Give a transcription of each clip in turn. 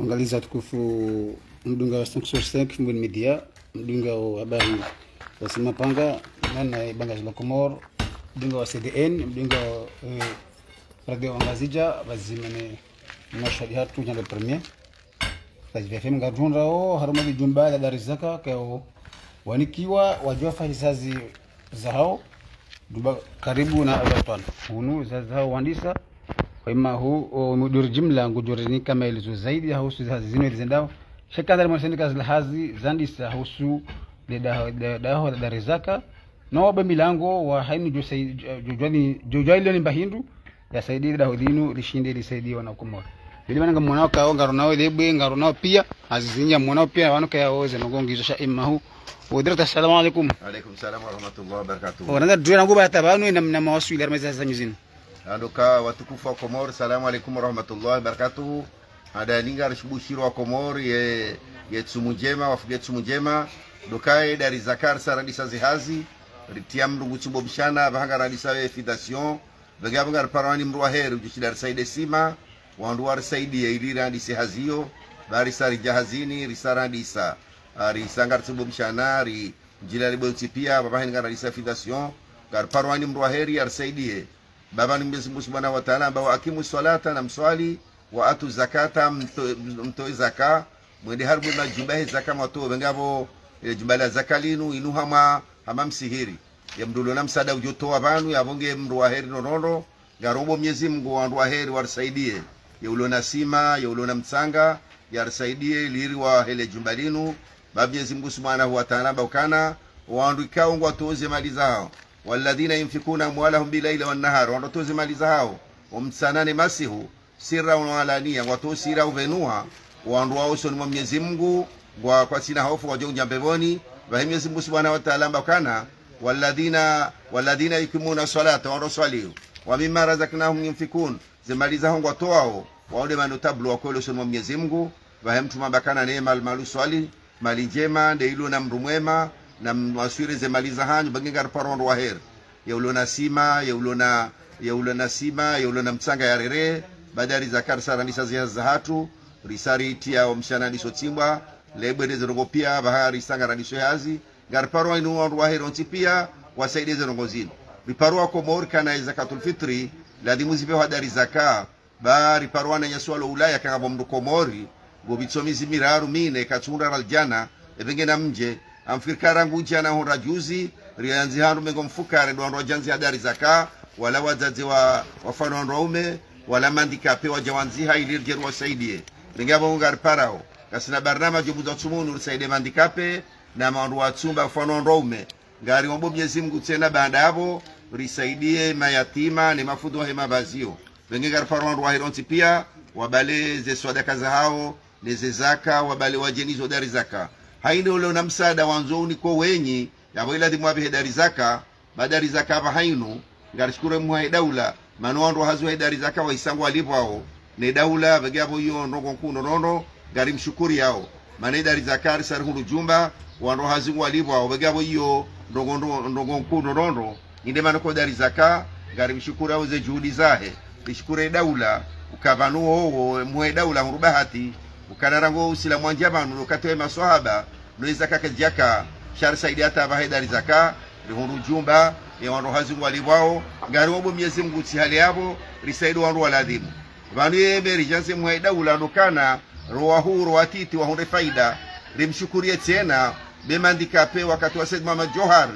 angaliza tukufu mdunga wa 565 mbweni media mdunga wa habari wa simapanga nana Banga za komor mdunga wa cdn mdunga wa eh, radio angazija vazimene mashadi hatu nyanga premier tajvfm o haruma jumba la dar zaka kao wanikiwa wajua fahisazi zao duba karibu na Everton hunu zao wandisa kwa ima imma hujuri jumla ngujurini kama ilizu zaidi ya husu zihazi zinu ilizu hahusu hazizino mwanisani kazi lahazi zandi sa husu ledaho la darizaka na noobe milango wa haini jojwailioni mbahindu yasaidire daho linu lishinde ili saidi lisaidiwa na kumora vilivananga mwanao kao ngaronao lebwe ngaronao pia azizinja mwanao pia wanuka sha ima huu ودرت السلام عليكم وعليكم السلام ورحمه الله وبركاته ورنا دجنا غوبا تبانو نم نم واسو يلرمز هزا مزين handoka watukufu wa Komori, salamu alaikum warahmatullahi wabarakatuh. adaninga rishibushiro wa Komori ye yetsumu njema wafuge tsumu njema dokaye dari zakar saradisa zihazi ritia mlungu tsubobishana vahanga radisa we fidation vega vanga riparani mru wa heri ujushida risaide sima wandu warisaidia ili radisi haziyo varisa rijahazini risaradisa risanga ritsubobishana ri njila ribeutsipia vavaheninga radisa fidation gariparwani mru wa heri arisaidie Baba ni Mwenyezi Mungu Subhanahu wa Ta'ala, ambao akimu salata na mswali wa atu zakata, mtoe zaka mwende harbu na jubahi zaka mato bengavo ile jubala zakalinu inuhama hama hama msihiri ya mdulo na msada ujoto wa banu ya bonge mruwa heri nonono garobo Mwenyezi Mungu wa wanruwa heri warisaidie ya ulo na sima ya ulo na mtsanga ya risaidie liri wa hele jumbalinu Baba Mwenyezi Mungu Subhanahu wa Ta'ala, baukana waandikao tuoze mali zao walladhina yunfikuna amwalahum bilaili wannahari wandotoze mali zahawo omtsanane masihu sirra walania watosira uvenuha wandu waosoni mwa Mungu kwa kwa sina hofu kwa wajonja mbevoni wa mnyezi Mungu subhanahu wa Ta'ala mbakana walladhina walladhina yukimuna salata wa wa mimma razaknahum yunfikun zimali zemali zaho ngwatowawo waode mano tablu wakwele osoni mwa mnyezi Mungu wa mtuma bakana neema almaluswali mali njema ndeilo na mrumwema nam waswireze zemaliza za hanyu bangengar parondo waher yaulona sima yaulona yaulona sima yaulona mtsanga ya rere badari zakar saranisa ziha zahatu risari tia omshana omshananiso tsimbwa lebwerezerongo pia bahari sanga vaha risangaraniso yazi on parwa inuwandu waher onsi pia zin zino ko mor kana zakatul fitri ladimu zipe hadari zaka ba riparwa na yasualo ulaya kanga bomdu komori gobitsomizi miraru mine katsunda raljana ebenge na mje amfikara nguja na hora juzi rianzi handu mengo mfukare dwandwa janzi hadari zaka wala wazazi wa wafano wala mandika wandu waume wala mandikape wajawanziha ilirjeru wasaidie ringabo ngar parao kasina barnama jobuza tsumunu mandika pe na mandu wa mfano wafano waume ngari wambo Mwenyezi Mungu tena baada yabo risaidie mayatima ni mafudu wa hema bazio wenge ngar parao wandu wahironzi pia wabale ze swadaka za hao ne ze zaka wabale wajenizo dari zaka haini ule na msada wanzoni kwa wenyi wala dimwa bi dari zaka badari zaka ba hainu ngarishikure muhae daula manowandu hazuhe dari zaka waisangu alipao ne daula yo iyo kuno nono ngari mshukuri yao mane dari zaka risari hulu jumba wandu bo yo vegeavo iyo kuno nono inde manoko dari zaka ngari mshukuri ao ze juhudi zahe rishikure daula ukavanuowo muhe daula hurubahati ukanarango usila mwanja vanu ukatoe maswahaba no izaka jaka shar saidi ata bahida rizaka lihundu jumba ya hazi hazingu walibwao ngari wabu myezi mungu tsihali yabo risaidu wandu waladhimu vanu yembe rijanze mwaida ulanukana rowa huu rowa titi wa hune faida rimshukurie tena ndika pe wakati wa Said Mohamed Johar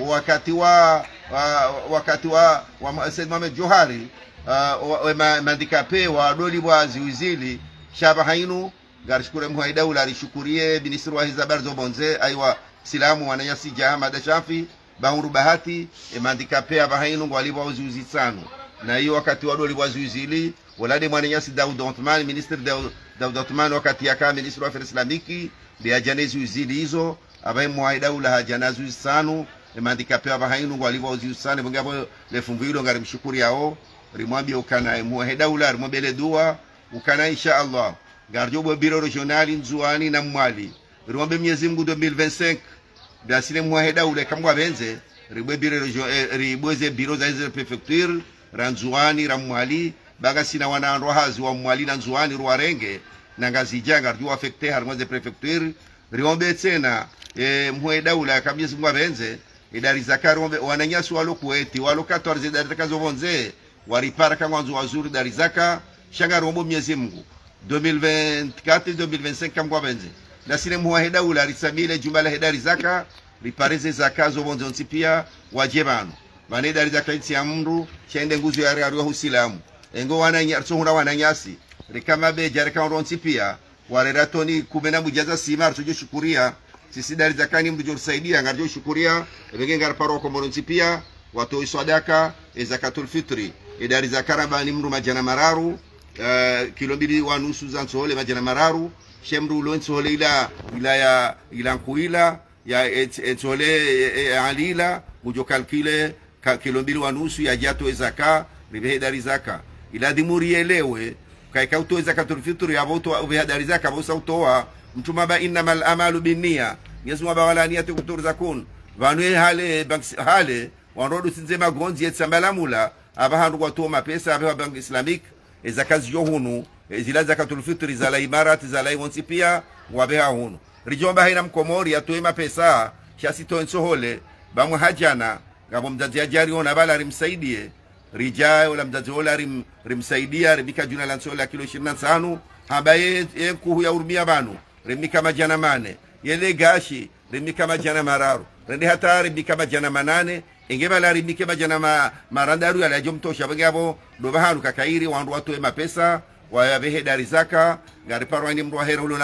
wakati wa, wa wakati wa, wa Said Mohamed Johari uh, mandika pe wa doli bwa ziuzili shaba hainu garishkure muhai daula alishukurie arishukurie binisirwahi zabar zobonze aiwa silamu wanayasi jahama dashafi bahuru bahati emandika pea bahainu vahainungu walivwa uzi tsanu na hiyo wakati wadu uzi zuizili walade mwanayasi daud othman minister daud othman wakati yaka minister wa islamiki biajane zuizili hizo abai muhai daula hajana uzi tsanu emandika pea bahainu vahainungu walivwa uziuzi tsanu vongavo lefumvilo ngarimshukuri yao rimwambia ukanae muhai daula rimwambele dua ukanae insha allah gardio biro regionali nzuwani na mwali riwambe mnyezi mungu 2025 byasile mwahe ule kamwa benze ribwe biro ribweze biro za hizo prefecture ranzuani nzuwani ra mwali baga sina wana hazi wa mwali na nzuwani ruwarenge na ngazi janga rjua afekte harmwaze prefecture riwambe tena e, eh, mwe daula kamnyezi mungu benze idari e zakari wambe wananyasu walo kuweti walo katwarze idari takazovonze waripara wanzu wazuri darizaka shanga wambo mnyezi mungu 2024 2025 kama benze ula risabile jumala heda rizaka ripareze zaka zobonzo nsipia wajebano mane dari zaka itsi amru chende nguzo ya ariwa husilamu engo wana nyarso huna wana nyasi rikama be jare kan pia warera toni kumena mujaza simar tujo shukuria sisi dari zakani mdu jorsaidia ngarjo shukuria ebenge ngar paroko moronsi pia watoi sadaka e zakatul fitri e dari mru majana mararu uh, eh, kilobili wanu suzan sohole majana mararu shemru ulon sohole ila ila ya ila nkuila ya et, et e, e, alila ujo kalkile ka, kilombili wanusu ya jato ezaka dari zaka ila dimuri elewe kaika utoe zakatul fitri ya voto dari zaka vosa utoa mtuma ba mal amalu binnia yesu maba wala niyatu kutur zakun vanwe hale banks, hale wanrodu sinze magonzi yetsambalamula abahandu tuwa mapesa abewa bank islamiki eza eh, kazi yo hunu eh, zila zakatul fitri zala imarati zala iwonsi pia wabeha hunu rijomba haina mkomori atoe mapesa shasi tonsohole bamwe hajana ngabo mzazi ajari ona bala rimsaidie rijae ola mzazi ola rim, rimsaidia rimika juna la nsola kilo 25 haba ye, ye kuhu ya urumia banu rimika majana mane yele gashi rimika majana mararu rende hata rimika majana manane enge balarimike bajana ma, marandaru yalajomtosha bagabo do baharu kakairi wandu watoe mapesa wayabehe dari zaka ngari parwani mndu wahere ulo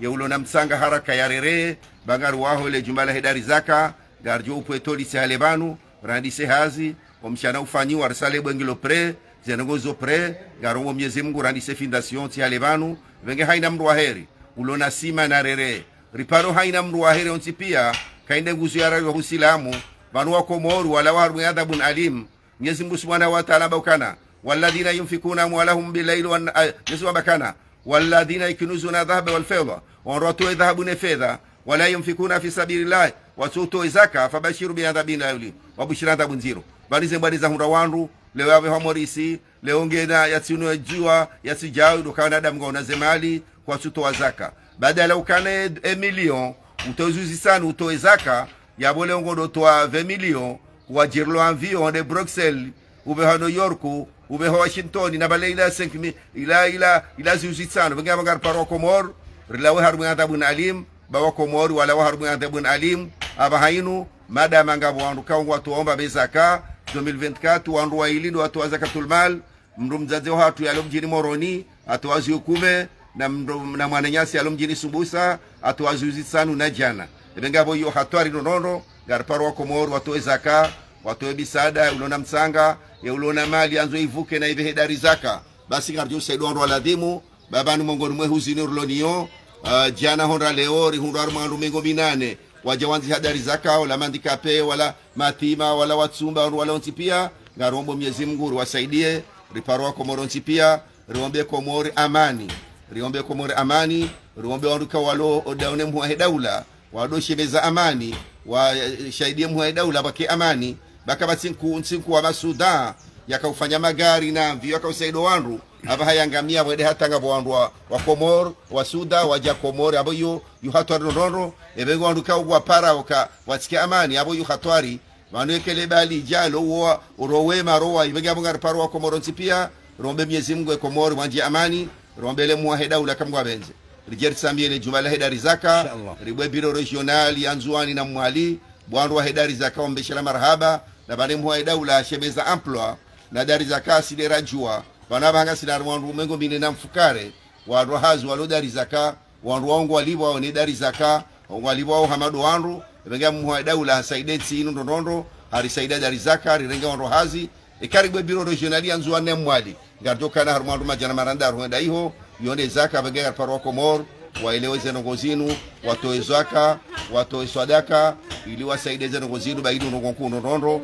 ya ulo na msanga haraka yarere bangari waho ile jumbala dari zaka garjo upwetolise hale banu randise hazi omshana ufanyi warsale bwengilo pre zenongozo pre garongo mnyezi mngu randise fondation ti hale banu venge haina mndu waheri ulo na sima na rere riparo haina mndu waheri onsi pia kainde nguzu yarayo husilamu wa komoru wala walawarmi adhabun alim mwenyezi mungu subhanahu wa taala bakana waladhina yunfikuna amwalahum bilaili eh, mungu bakana waladhina yakunuzuna dhahaba walfedha wanrwatoe dhahabu ne fedha wala yunfikuna fi sabilillahi wasutoe zaka fabashiru biadhabin lauli wabushira adhabu nziro vanize mbwani za hunra wandu leo yave hamorisi leo ngena yatsino jua yasijawi dokana damu ngona zemali kwa sutoa zaka baada ya laukana emilion eh, utozuzi sana utoe zaka ya bolengondo toa 20 million wajirlo environ de Bruxelles ube ha New York ube ha Washington na bale ila 5000 ila ila ila zuzitsano bengama gar paro komor rila wa harbu ngata bun alim bawa komor wala wa harbu ngata bun alim aba hainu madama ngabo wandu kaungu watu omba bezaka 2024 wandu wa ilindo watu wa zakatul mal mndu mzazi wa hatu yalo mjini Moroni atuwazi ukume na, na mwananyasi yalo mjini Sumbusa atuwazi uzitsano na jana ebengabo hiyo hatwari nonono garparo wako moro watoe zaka watoe bisada ulona msanga ya ulona mali anzo ivuke na ibehe dari zaka basi garjo sedoro aladimu babanu mongoni mwe huzini urlonio uh, jana honra leo aru armandu mengo minane wajawanzi hadari zaka wala mandikape wala matima wala watsumba wala onti pia ngarombo Mwenyezi Mungu wasaidie riparo wako moronti pia riombe komori amani riombe komori amani riombe wanduka walo odaone muwahe daula wadosheveza amani washaidie muhaye daula wake amani baka sinku sinku wa masuda yakaufanya magari na mvi yakausaido wandu ava hayangamia wede hatanga wandu wa, wa komor wa suda waja komor abo yu yu hatwari nonono ebego wandu kaugwa para waka watsike amani abo yu hatwari vanekele bali jalo wo rowema rowa ibega bungar paro wa komoro nsipia rombe mwenyezi Mungu ekomori wanje amani rombele muwa hedaula kamgwa benze Rijeri rijersamiyele jumala Hedari zaka Ribwe Biro Regionali Anzuani na mwali bwandu wa Hedari zaka ombeshela marhaba na Bani wa edaula Shemeza emploi na dari zaka Sile Rajua Wanaba Hanga sidari wandu mengo mine na mfukare wandu Hazu walo dari zaka wandu waongo walibwa Wane dari zaka walibwa wao hamadu wandu venga mmu wa edaula hasaide Inu inu Hari harisaida dari zaka harirenga wandu hazi ikaribwe biro regionali Anzuani na mwali ngarjokana haru wandu majana Maranda wenda iho yone zaka vagegar parwakomor waeleweze nongo zinu watoe zaka watoe swadaka ili wasaideze nongo zinu baidi unongonkuunonondo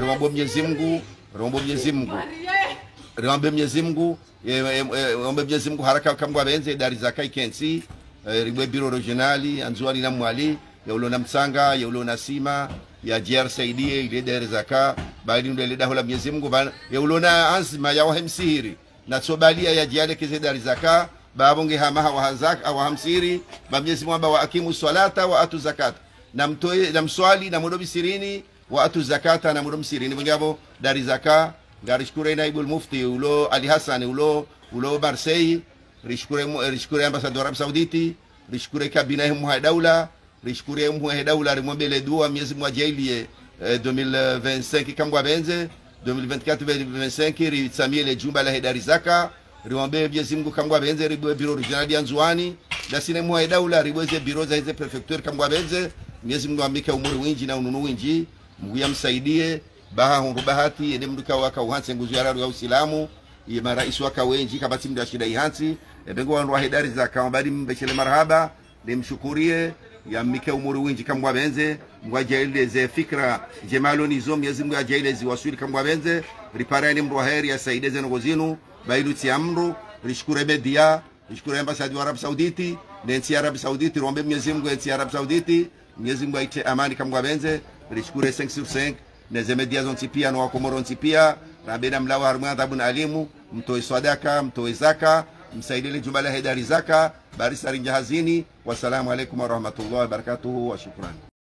riwambo mwenyezi mungu riwambo mwenyezi mungu riwambe mwenyezi mungu ombe mwenyezi mungu haraka kamgu avenze dari zaka ikensi eh, ribwe biro regionali anzuani na mwali yaulo na msanga yaulo na sima ya jr saidie ile dari zaka baidi ndo ile dahola mwenyezi mungu yaulo na anzima ya msihiri na sobalia ya jiale yajialekeze dari zaka babonge hamaha wahazak awahamsiri bamnyezi mwamba wa akimu salata wa atu zakata na mtoe na na mudo bisirini wa atu zakata na mudo msirini bengabo dari zaka ngarishkure naibul mufti ulo ali hasani ulo ulo barsei rishkure rishkure ambasadora arab sauditi rishkure kabina hemu ha daula rishkure hemu ha daula rimwambele dua miezi mwajelie eh, 2025 kambwa benze 2024-2025 riitsamie ile jumba la hedari zaka riwambe Mwenyezi Mungu kangwa benze ribwe biro regional ya Nzuani dasine mwa daula ribweze biro za hize prefecture kangwa benze Mwenyezi Mungu amike umuri winji na ununu winji Mungu msaidie baha hongu bahati ene mndu kawa kauhanse nguzu yararu ya usilamu ye marais waka wenji kabati mndu ashida ihansi ebengo wandu wa hedari zaka wambadi mbechele marhaba nimshukurie yammike umuri winji kambwa benze mungu ajaile ze fikra jemalonizo mwenyezi mungu ajaile wasuli kambwa benze riparani mru heri yasaide zenongo zinu ti amru rishkure bedia rishkure ambasadi wa Arab sauditi nensi ya arabu sauditi rombe mwenyezi mungu ensi ya arabu sauditi mwenyezi mungu ite amani kambwa benze rishkure 5 sur 5 neze media zonti pia na wakomoro nti pia rabena mlawa harumwana thabun alimu mtoe sadaka mtoe zaka msaidili jumba la Hedari Zaka Barisa Rinjahazini. Wassalamu alaikum warahmatullahi wabarakatuhu wa shukrani.